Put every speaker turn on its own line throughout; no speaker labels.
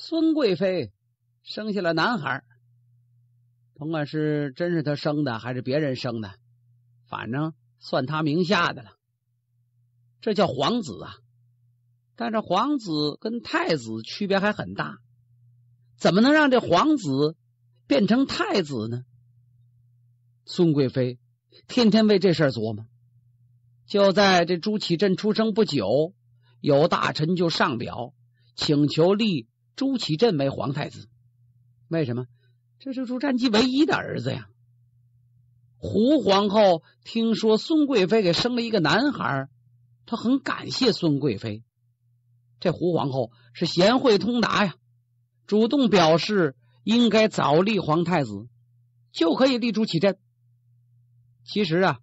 孙贵妃生下了男孩，甭管是真是他生的还是别人生的，反正算他名下的了。这叫皇子啊！但这皇子跟太子区别还很大，怎么能让这皇子变成太子呢？孙贵妃天天为这事琢磨。就在这朱祁镇出生不久，有大臣就上表请求立。朱祁镇为皇太子，为什么？这是朱瞻基唯一的儿子呀。胡皇后听说孙贵妃给生了一个男孩，她很感谢孙贵妃。这胡皇后是贤惠通达呀，主动表示应该早立皇太子，就可以立朱祁镇。其实啊，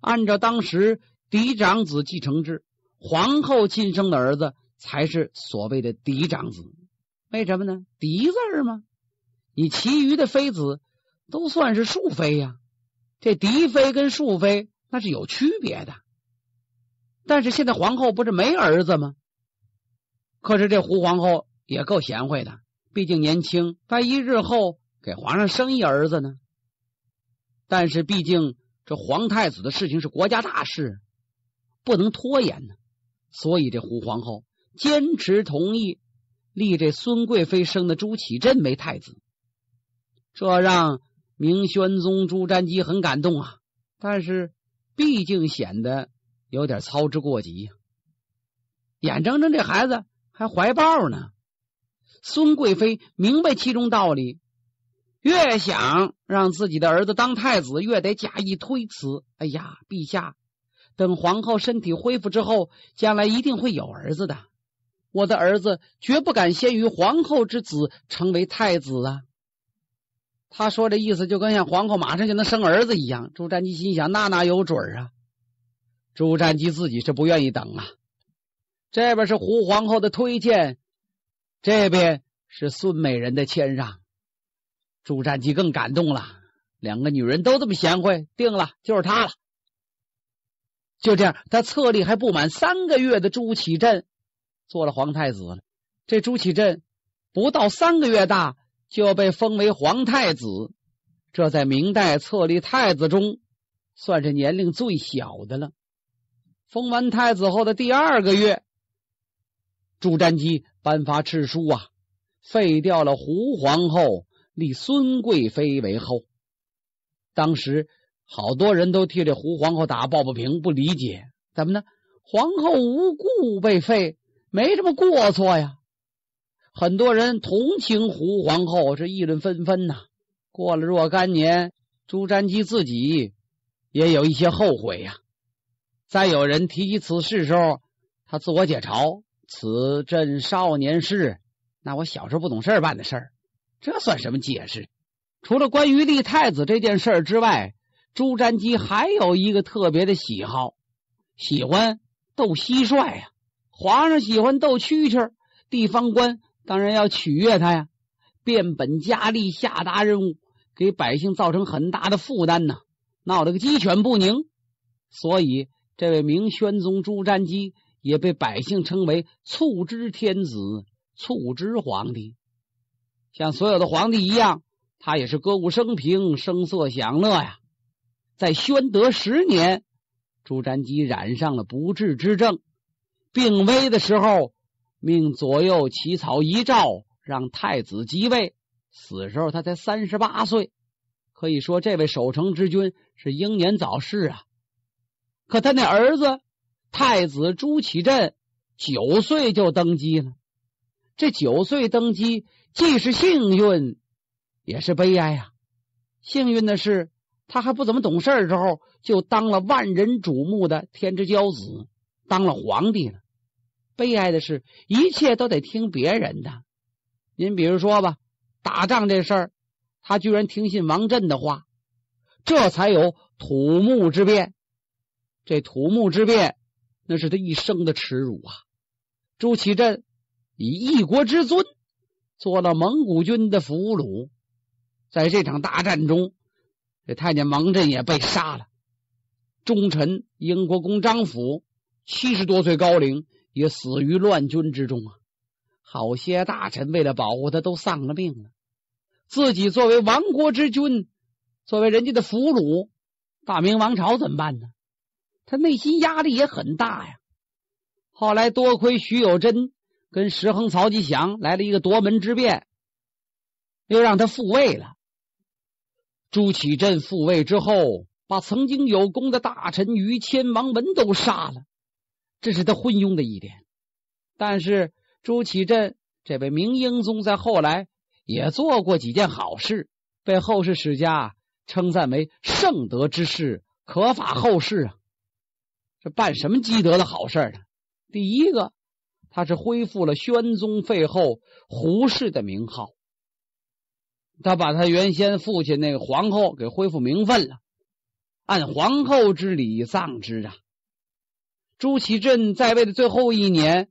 按照当时嫡长子继承制，皇后亲生的儿子才是所谓的嫡长子。为什么呢？嫡字儿吗？你其余的妃子都算是庶妃呀。这嫡妃跟庶妃那是有区别的。但是现在皇后不是没儿子吗？可是这胡皇后也够贤惠的，毕竟年轻，万一日后给皇上生一儿子呢？但是毕竟这皇太子的事情是国家大事，不能拖延呢。所以这胡皇后坚持同意。立这孙贵妃生的朱祁镇为太子，这让明宣宗朱瞻基很感动啊！但是毕竟显得有点操之过急呀，眼睁睁这孩子还怀抱呢。孙贵妃明白其中道理，越想让自己的儿子当太子，越得假意推辞。哎呀，陛下，等皇后身体恢复之后，将来一定会有儿子的。我的儿子绝不敢先于皇后之子成为太子啊！他说这意思就跟像皇后马上就能生儿子一样。朱瞻基心想，那哪有准啊？朱瞻基自己是不愿意等啊。这边是胡皇后的推荐，这边是孙美人的谦让，朱瞻基更感动了。两个女人都这么贤惠，定了就是他了。就这样，他册立还不满三个月的朱祁镇。做了皇太子了。这朱祁镇不到三个月大，就要被封为皇太子，这在明代册立太子中算是年龄最小的了。封完太子后的第二个月，朱瞻基颁发敕书啊，废掉了胡皇后，立孙贵妃为后。当时好多人都替这胡皇后打抱不平，不理解怎么呢？皇后无故被废。没什么过错呀，很多人同情胡皇后，这议论纷纷呐。过了若干年，朱瞻基自己也有一些后悔呀。再有人提起此事时候，他自我解嘲：“此镇少年事，那我小时候不懂事办的事儿，这算什么解释？”除了关于立太子这件事之外，朱瞻基还有一个特别的喜好，喜欢斗蟋蟀呀。皇上喜欢斗蛐蛐，地方官当然要取悦他呀，变本加厉下达任务，给百姓造成很大的负担呢，闹了个鸡犬不宁。所以，这位明宣宗朱瞻基也被百姓称为“促织天子”、“促织皇帝”。像所有的皇帝一样，他也是歌舞升平、声色享乐呀。在宣德十年，朱瞻基染上了不治之症。病危的时候，命左右起草遗诏，让太子即位。死时候他才三十八岁，可以说这位守城之君是英年早逝啊。可他那儿子太子朱祁镇九岁就登基了，这九岁登基既是幸运，也是悲哀呀。幸运的是他还不怎么懂事时候就当了万人瞩目的天之骄子。当了皇帝了，悲哀的是，一切都得听别人的。您比如说吧，打仗这事儿，他居然听信王振的话，这才有土木之变。这土木之变，那是他一生的耻辱啊！朱祁镇以一国之尊，做了蒙古军的俘虏，在这场大战中，这太监王振也被杀了，忠臣英国公张辅。七十多岁高龄也死于乱军之中啊！好些大臣为了保护他都丧了命了。自己作为亡国之君，作为人家的俘虏，大明王朝怎么办呢？他内心压力也很大呀。后来多亏徐有贞跟石亨、曹吉祥来了一个夺门之变，又让他复位了。朱祁镇复位之后，把曾经有功的大臣于谦、王文都杀了。这是他昏庸的一点，但是朱祁镇这位明英宗在后来也做过几件好事，被后世史家称赞为圣德之士，可法后世啊。这办什么积德的好事呢？第一个，他是恢复了宣宗废后胡氏的名号，他把他原先父亲那个皇后给恢复名分了，按皇后之礼葬之啊。朱祁镇在位的最后一年，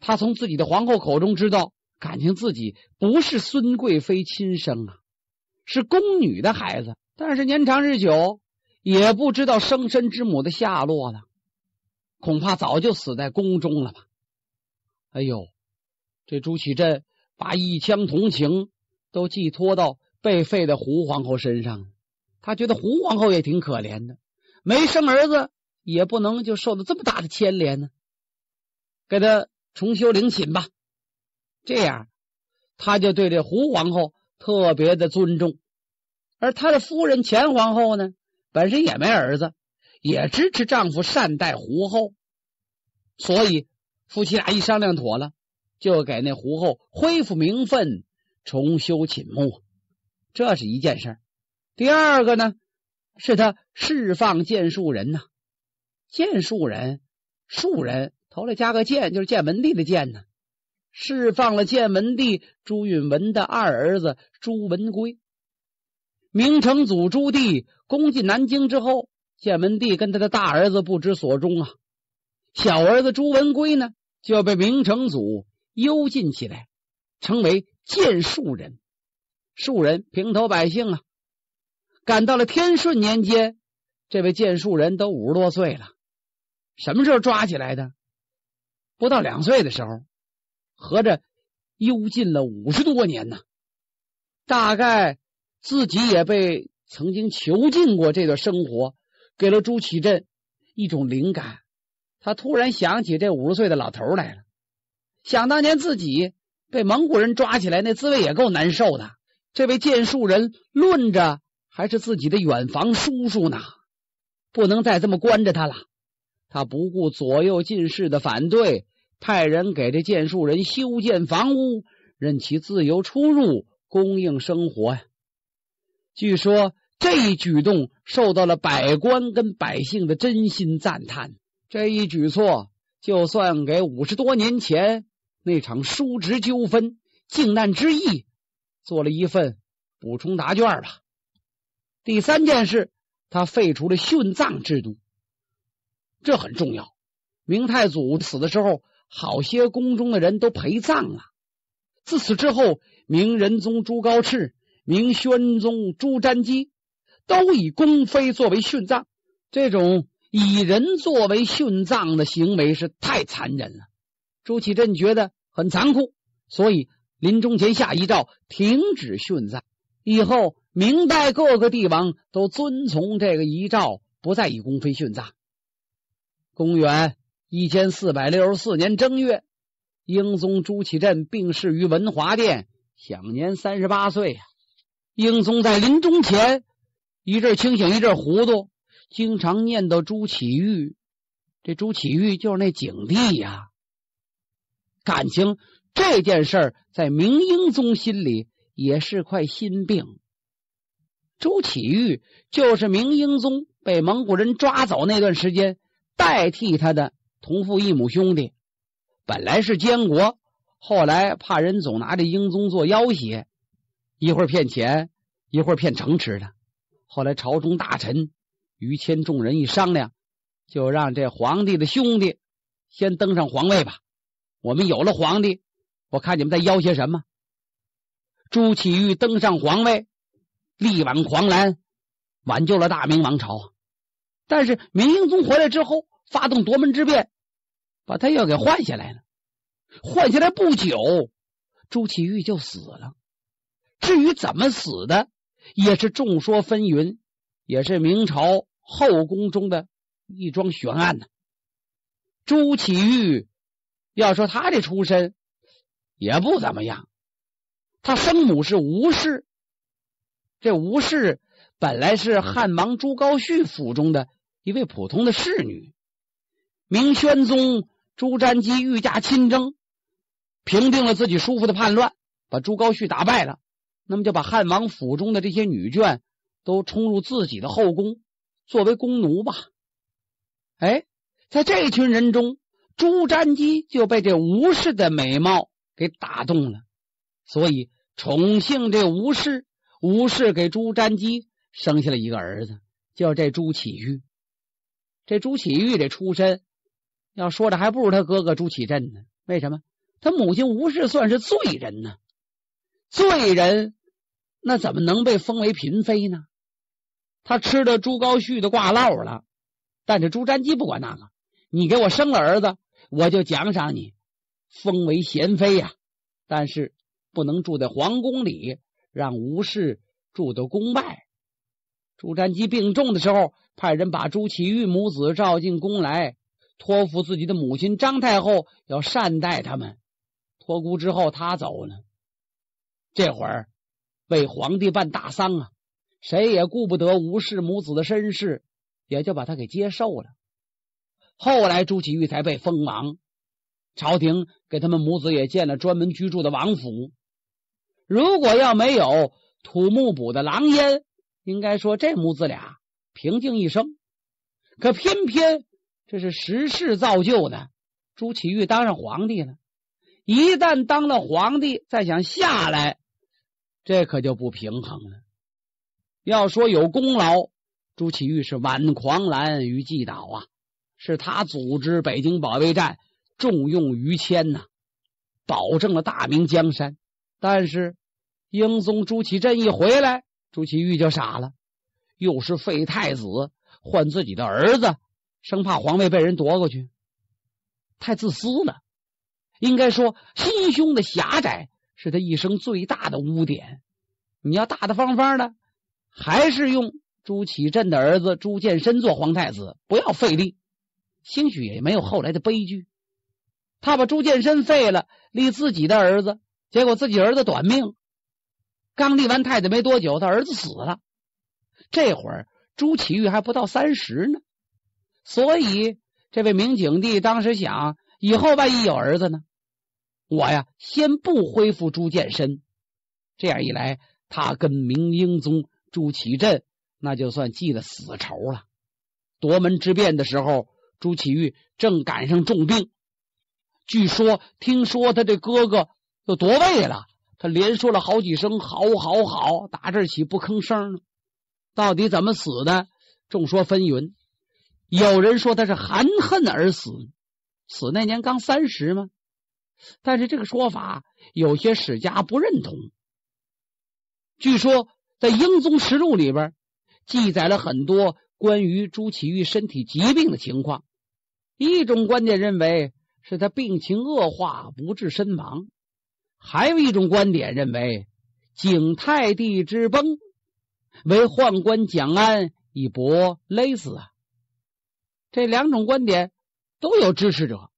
他从自己的皇后口中知道，感情自己不是孙贵妃亲生啊，是宫女的孩子。但是年长日久，也不知道生身之母的下落了，恐怕早就死在宫中了吧。哎呦，这朱祁镇把一腔同情都寄托到被废的胡皇后身上，他觉得胡皇后也挺可怜的，没生儿子。也不能就受到这么大的牵连呢，给他重修陵寝吧，这样他就对这胡皇后特别的尊重，而他的夫人钱皇后呢，本身也没儿子，也支持丈夫善待胡后，所以夫妻俩一商量妥了，就给那胡后恢复名分，重修寝墓，这是一件事儿。第二个呢，是他释放剑术人呢。建术人，术人头来加个“建”，就是建文帝的“建”呢。释放了建文帝朱允文的二儿子朱文圭。明成祖朱棣攻进南京之后，建文帝跟他的大儿子不知所终啊，小儿子朱文圭呢，就要被明成祖幽禁起来，成为建术人。庶人平头百姓啊，赶到了天顺年间，这位建术人都五十多岁了。什么时候抓起来的？不到两岁的时候，合着幽禁了五十多年呢。大概自己也被曾经囚禁过这段生活，给了朱祁镇一种灵感。他突然想起这五十岁的老头来了。想当年自己被蒙古人抓起来，那滋味也够难受的。这位剑术人论着还是自己的远房叔叔呢，不能再这么关着他了。他不顾左右近士的反对，派人给这剑术人修建房屋，任其自由出入，供应生活呀。据说这一举动受到了百官跟百姓的真心赞叹。这一举措，就算给五十多年前那场叔侄纠纷、靖难之役做了一份补充答卷吧。第三件事，他废除了殉葬制度。这很重要。明太祖死的时候，好些宫中的人都陪葬了。自此之后，明仁宗朱高炽、明宣宗朱瞻基都以宫妃作为殉葬。这种以人作为殉葬的行为是太残忍了。朱祁镇觉得很残酷，所以临终前下遗诏停止殉葬。以后，明代各个帝王都遵从这个遗诏，不再以宫妃殉葬。公元一千四百六十四年正月，英宗朱祁镇病逝于文华殿，享年三十八岁。英宗在临终前一阵清醒，一阵糊涂，经常念叨朱祁钰。这朱祁钰就是那景帝呀。感情这件事在明英宗心里也是块心病。朱祁钰就是明英宗被蒙古人抓走那段时间。代替他的同父异母兄弟，本来是监国，后来怕人总拿着英宗做要挟，一会儿骗钱，一会儿骗城池的。后来朝中大臣于谦众人一商量，就让这皇帝的兄弟先登上皇位吧。我们有了皇帝，我看你们在要挟什么？朱祁钰登上皇位，力挽狂澜，挽救了大明王朝。但是明英宗回来之后，发动夺门之变，把他又给换下来了。换下来不久，朱祁钰就死了。至于怎么死的，也是众说纷纭，也是明朝后宫中的一桩悬案呢。朱祁钰要说他的出身也不怎么样，他生母是吴氏，这吴氏本来是汉王朱高煦府中的。一位普通的侍女，明宣宗朱瞻基御驾亲征，平定了自己叔父的叛乱，把朱高煦打败了。那么就把汉王府中的这些女眷都冲入自己的后宫，作为宫奴吧。哎，在这群人中，朱瞻基就被这吴氏的美貌给打动了，所以宠幸这吴氏。吴氏给朱瞻基生下了一个儿子，叫这朱祁钰。这朱祁钰的出身，要说的还不如他哥哥朱祁镇呢。为什么？他母亲吴氏算是罪人呢，罪人那怎么能被封为嫔妃呢？他吃了朱高煦的挂烙了，但是朱瞻基不管那个，你给我生了儿子，我就奖赏你，封为贤妃呀。但是不能住在皇宫里，让吴氏住到宫外。朱瞻基病重的时候。派人把朱祁钰母子召进宫来，托付自己的母亲张太后要善待他们。托孤之后他走呢，这会儿为皇帝办大丧啊，谁也顾不得吴氏母子的身世，也就把他给接受了。后来朱祁钰才被封王，朝廷给他们母子也建了专门居住的王府。如果要没有土木堡的狼烟，应该说这母子俩。平静一生，可偏偏这是时势造就的。朱祁钰当上皇帝了，一旦当了皇帝，再想下来，这可就不平衡了。要说有功劳，朱祁钰是挽狂澜于既倒啊，是他组织北京保卫战，重用于谦呐，保证了大明江山。但是英宗朱祁镇一回来，朱祁钰就傻了。又是废太子，换自己的儿子，生怕皇位被人夺过去，太自私了。应该说，心胸的狭窄是他一生最大的污点。你要大大方方的，还是用朱祁镇的儿子朱见深做皇太子，不要费力，兴许也没有后来的悲剧。他把朱见深废了，立自己的儿子，结果自己儿子短命，刚立完太子没多久，他儿子死了。这会儿朱祁钰还不到三十呢，所以这位明景帝当时想，以后万一有儿子呢，我呀先不恢复朱见深。这样一来，他跟明英宗朱祁镇那就算记了死仇了。夺门之变的时候，朱祁钰正赶上重病，据说听说他这哥哥要夺位了，他连说了好几声“好，好，好”，打这起不吭声了。到底怎么死的？众说纷纭。有人说他是含恨而死，死那年刚三十吗？但是这个说法有些史家不认同。据说在《英宗实录》里边记载了很多关于朱祁钰身体疾病的情况。一种观点认为是他病情恶化不治身亡，还有一种观点认为景泰帝之崩。为宦官蒋安以搏勒死啊！这两种观点都有支持者。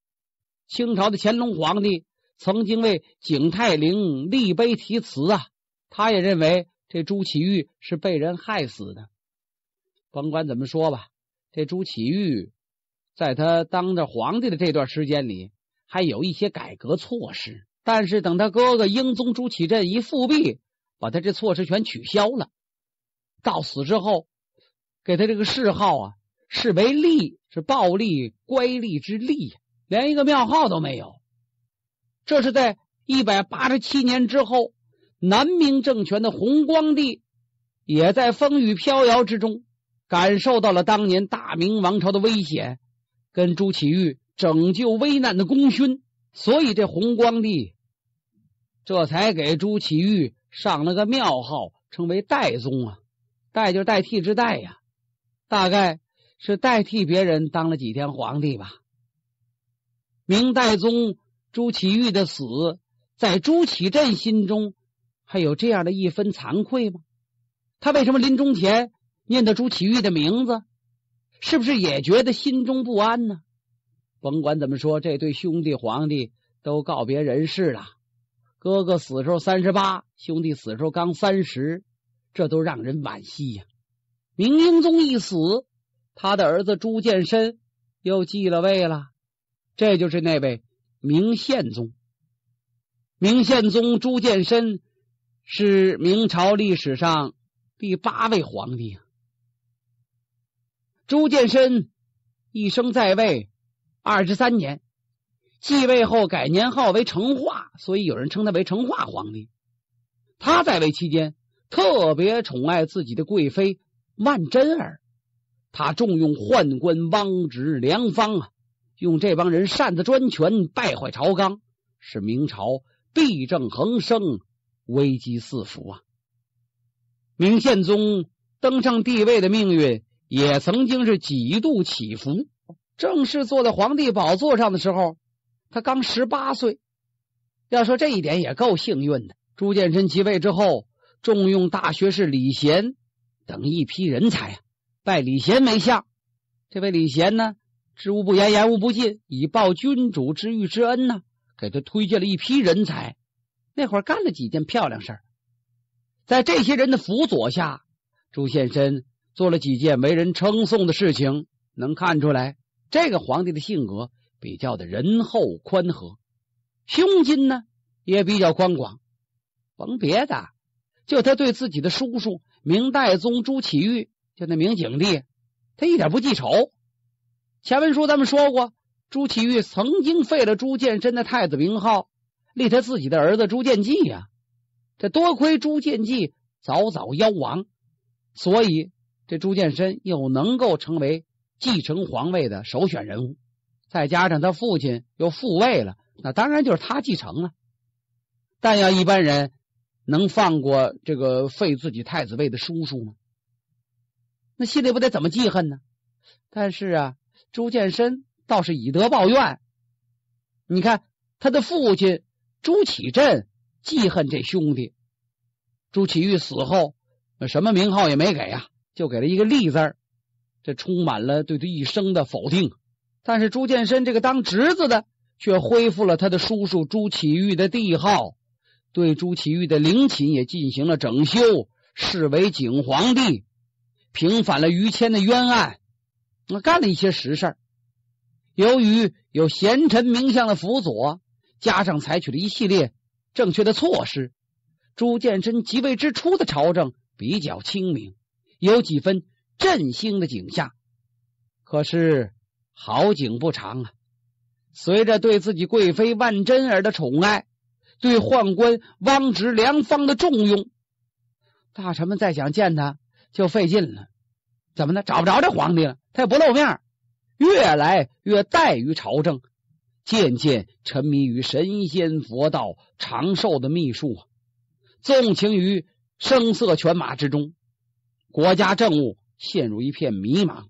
清朝的乾隆皇帝曾经为景泰陵立碑题词啊，他也认为这朱祁钰是被人害死的。甭管怎么说吧，这朱祁钰在他当着皇帝的这段时间里，还有一些改革措施，但是等他哥哥英宗朱祁镇一复辟，把他这措施全取消了。到死之后，给他这个谥号啊，是为“利，是暴戾乖戾之利，连一个庙号都没有。这是在一百八十七年之后，南明政权的弘光帝也在风雨飘摇之中，感受到了当年大明王朝的危险，跟朱祁钰拯救危难的功勋，所以这弘光帝这才给朱祁钰上了个庙号，称为代宗啊。代就是代替之代呀，大概是代替别人当了几天皇帝吧。明代宗朱祁钰的死，在朱祁镇心中还有这样的一分惭愧吗？他为什么临终前念到朱祁钰的名字，是不是也觉得心中不安呢？甭管怎么说，这对兄弟皇帝都告别人世了。哥哥死时候三十八，兄弟死时候刚三十。这都让人惋惜呀！明英宗一死，他的儿子朱见深又继了位了，这就是那位明宪宗。明宪宗朱见深是明朝历史上第八位皇帝。朱见深一生在位二十三年，继位后改年号为成化，所以有人称他为成化皇帝。他在位期间。特别宠爱自己的贵妃万贞儿，他重用宦官汪直、梁方啊，用这帮人擅自专权、败坏朝纲，使明朝弊政横生、危机四伏啊。明宪宗登上帝位的命运也曾经是几度起伏。正式坐在皇帝宝座上的时候，他刚十八岁。要说这一点也够幸运的。朱见深即位之后。重用大学士李贤等一批人才啊，拜李贤为相。这位李贤呢，知无不言，言无不尽，以报君主之遇之恩呢，给他推荐了一批人才。那会儿干了几件漂亮事儿，在这些人的辅佐下，朱宪身做了几件为人称颂的事情。能看出来，这个皇帝的性格比较的仁厚宽和，胸襟呢也比较宽广。甭别的。就他对自己的叔叔明代宗朱祁钰，就那明景帝，他一点不记仇。前文书咱们说过，朱祁钰曾经废了朱见深的太子名号，立他自己的儿子朱见济呀。这多亏朱见济早早夭亡，所以这朱见深又能够成为继承皇位的首选人物。再加上他父亲又复位了，那当然就是他继承了。但要一般人。能放过这个废自己太子位的叔叔吗？那心里不得怎么记恨呢？但是啊，朱见深倒是以德报怨。你看，他的父亲朱祁镇记恨这兄弟朱祁钰死后，什么名号也没给啊，就给了一个“利字，这充满了对他一生的否定。但是朱见深这个当侄子的，却恢复了他的叔叔朱祁钰的帝号。对朱祁钰的陵寝也进行了整修，视为景皇帝，平反了于谦的冤案，那干了一些实事。由于有贤臣名相的辅佐，加上采取了一系列正确的措施，朱见深即位之初的朝政比较清明，有几分振兴的景象。可是好景不长啊，随着对自己贵妃万贞儿的宠爱。对宦官汪直、良方的重用，大臣们再想见他就费劲了。怎么呢？找不着这皇帝了，他也不露面，越来越怠于朝政，渐渐沉迷于神仙佛道、长寿的秘术，纵情于声色犬马之中，国家政务陷入一片迷茫。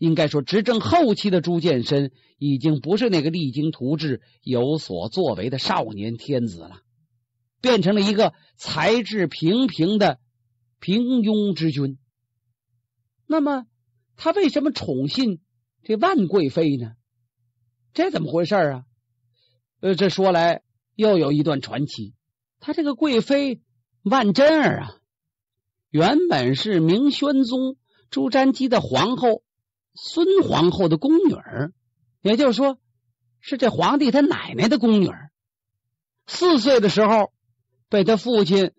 应该说，执政后期的朱见深已经不是那个励精图治、有所作为的少年天子了，变成了一个才智平平的平庸之君。那么，他为什么宠信这万贵妃呢？这怎么回事啊？呃，这说来又有一段传奇。他这个贵妃万贞儿啊，原本是明宣宗朱瞻基的皇后。孙皇后的宫女，儿，也就是说是这皇帝他奶奶的宫女。儿。四岁的时候被他父亲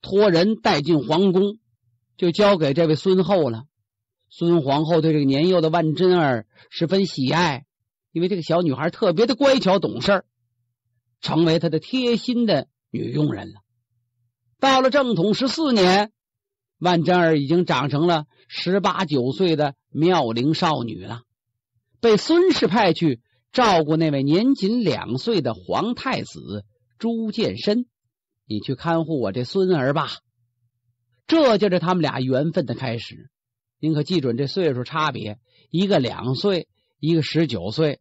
托人带进皇宫，就交给这位孙后了。孙皇后对这个年幼的万贞儿十分喜爱，因为这个小女孩特别的乖巧懂事，成为他的贴心的女佣人了。到了正统十四年，万贞儿已经长成了十八九岁的。妙龄少女了，被孙氏派去照顾那位年仅两岁的皇太子朱见深。你去看护我这孙儿吧，这就是他们俩缘分的开始。您可记准这岁数差别，一个两岁，一个十九岁，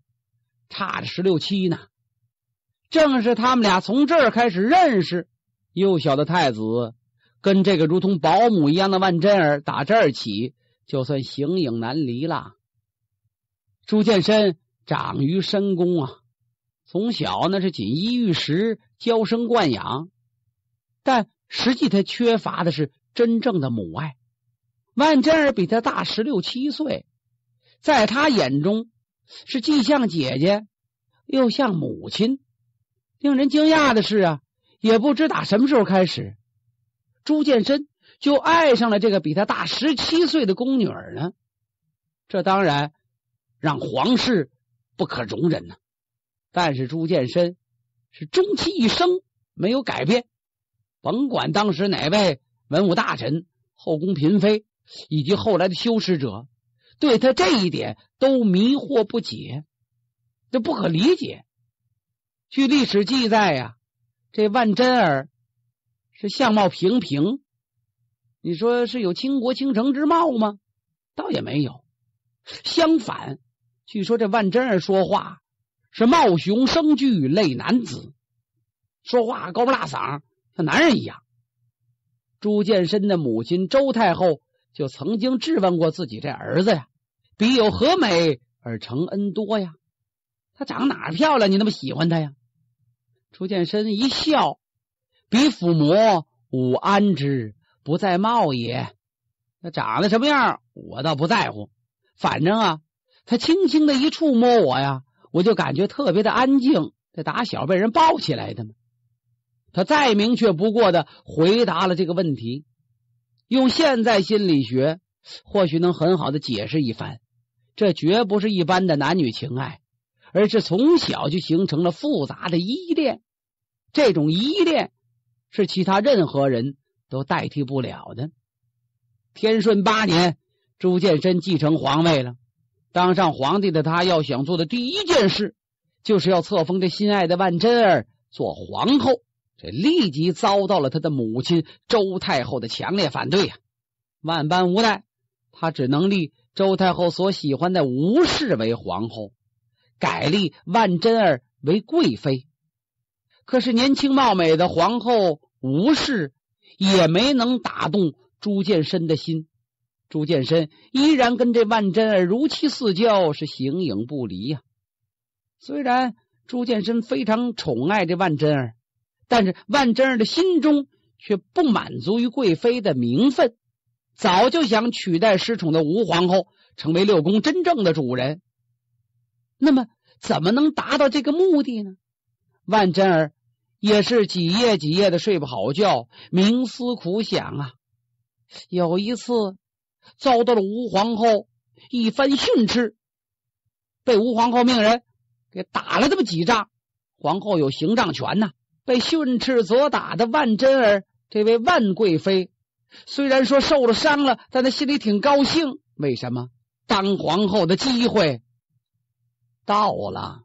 差着十六七呢。正是他们俩从这儿开始认识，幼小的太子跟这个如同保姆一样的万贞儿，打这儿起。就算形影难离了，朱见深长于深宫啊，从小那是锦衣玉食、娇生惯养，但实际他缺乏的是真正的母爱。万贞儿比他大十六七岁，在他眼中是既像姐姐又像母亲。令人惊讶的是啊，也不知打什么时候开始，朱见深。就爱上了这个比他大十七岁的宫女呢，这当然让皇室不可容忍呢。但是朱见深是终其一生没有改变，甭管当时哪位文武大臣、后宫嫔妃以及后来的修史者，对他这一点都迷惑不解，这不可理解。据历史记载呀，这万贞儿是相貌平平。你说是有倾国倾城之貌吗？倒也没有。相反，据说这万贞儿说话是貌雄声巨，类男子，说话高不拉嗓，像男人一样。朱见深的母亲周太后就曾经质问过自己这儿子呀：“比有何美而承恩多呀？他长哪儿漂亮？你那么喜欢他呀？”朱见深一笑：“比抚摸武安之。”不在貌也，那长得什么样，我倒不在乎。反正啊，他轻轻的一触摸我呀，我就感觉特别的安静。这打小被人抱起来的嘛，他再明确不过的回答了这个问题。用现在心理学或许能很好的解释一番。这绝不是一般的男女情爱，而是从小就形成了复杂的依恋。这种依恋是其他任何人。都代替不了的。天顺八年，朱见深继承皇位了，当上皇帝的他要想做的第一件事，就是要册封这心爱的万贞儿做皇后。这立即遭到了他的母亲周太后的强烈反对呀。万般无奈，他只能立周太后所喜欢的吴氏为皇后，改立万贞儿为贵妃。可是年轻貌美的皇后吴氏。也没能打动朱见深的心，朱见深依然跟这万贞儿如漆似胶，是形影不离呀。虽然朱见深非常宠爱这万贞儿，但是万贞儿的心中却不满足于贵妃的名分，早就想取代失宠的吴皇后，成为六宫真正的主人。那么，怎么能达到这个目的呢？万珍儿。也是几夜几夜的睡不好觉，冥思苦想啊。有一次遭到了吴皇后一番训斥，被吴皇后命人给打了这么几仗。皇后有行杖权呐，被训斥责打的万珍儿这位万贵妃，虽然说受了伤了，但她心里挺高兴。为什么？当皇后的机会到了。